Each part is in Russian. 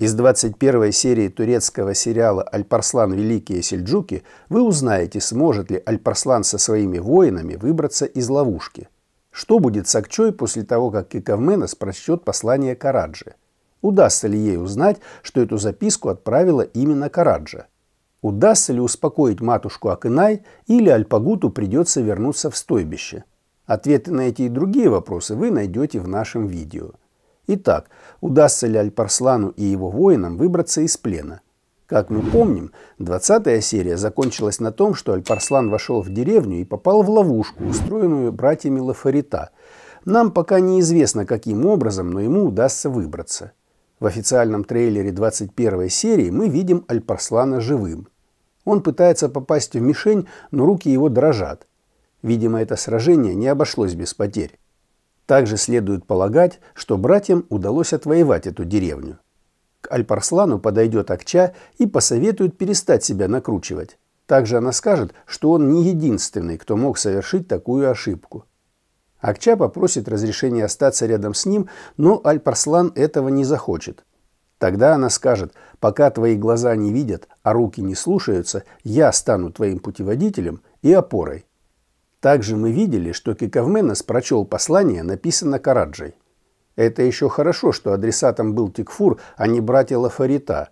Из 21 серии турецкого сериала «Альпарслан Великие Сельджуки» вы узнаете, сможет ли Альпарслан со своими воинами выбраться из ловушки. Что будет с Акчой после того, как Кикавменос прочтет послание Караджи? Удастся ли ей узнать, что эту записку отправила именно Караджа? Удастся ли успокоить матушку Акынай или Альпагуту придется вернуться в стойбище? Ответы на эти и другие вопросы вы найдете в нашем видео – Итак, удастся ли Альпарслану и его воинам выбраться из плена? Как мы помним, 20 серия закончилась на том, что Альпарслан вошел в деревню и попал в ловушку, устроенную братьями Лафарита. Нам пока неизвестно, каким образом, но ему удастся выбраться. В официальном трейлере 21 серии мы видим Альпарслана живым. Он пытается попасть в мишень, но руки его дрожат. Видимо, это сражение не обошлось без потерь. Также следует полагать, что братьям удалось отвоевать эту деревню. К Альпарслану подойдет Акча и посоветует перестать себя накручивать. Также она скажет, что он не единственный, кто мог совершить такую ошибку. Акча попросит разрешения остаться рядом с ним, но Альпарслан этого не захочет. Тогда она скажет, пока твои глаза не видят, а руки не слушаются, я стану твоим путеводителем и опорой. Также мы видели, что Киковменес прочел послание, написанное Караджей. Это еще хорошо, что адресатом был Тикфур, а не братья Лафарита.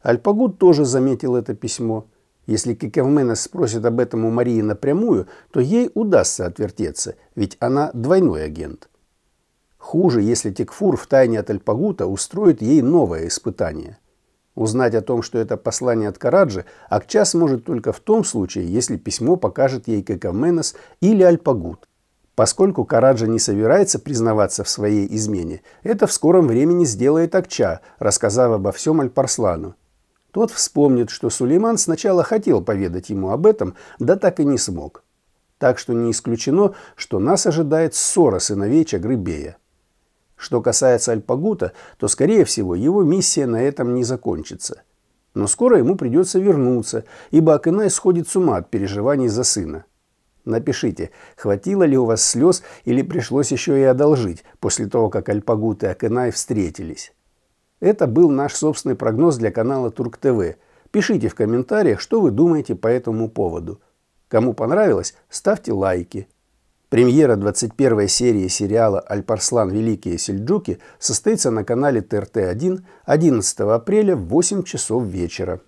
Альпагут тоже заметил это письмо. Если Киковменес спросит об этом у Марии напрямую, то ей удастся отвертеться, ведь она двойной агент. Хуже, если Тикфур втайне от Альпагута устроит ей новое испытание – Узнать о том, что это послание от Караджи, Акчас может только в том случае, если письмо покажет ей Кекаменос или Альпагут. Поскольку Караджа не собирается признаваться в своей измене, это в скором времени сделает Акча, рассказав обо всем Альпарслану. Тот вспомнит, что Сулейман сначала хотел поведать ему об этом, да так и не смог. Так что не исключено, что нас ожидает ссора сыновей Чагрыбея. Что касается Альпагута, то, скорее всего, его миссия на этом не закончится. Но скоро ему придется вернуться, ибо Акынай сходит с ума от переживаний за сына. Напишите, хватило ли у вас слез или пришлось еще и одолжить после того, как Альпагут и Акынай встретились. Это был наш собственный прогноз для канала Турк ТВ. Пишите в комментариях, что вы думаете по этому поводу. Кому понравилось, ставьте лайки. Премьера 21 серии сериала «Альпарслан. Великие сельджуки» состоится на канале ТРТ-1 11 апреля в 8 часов вечера.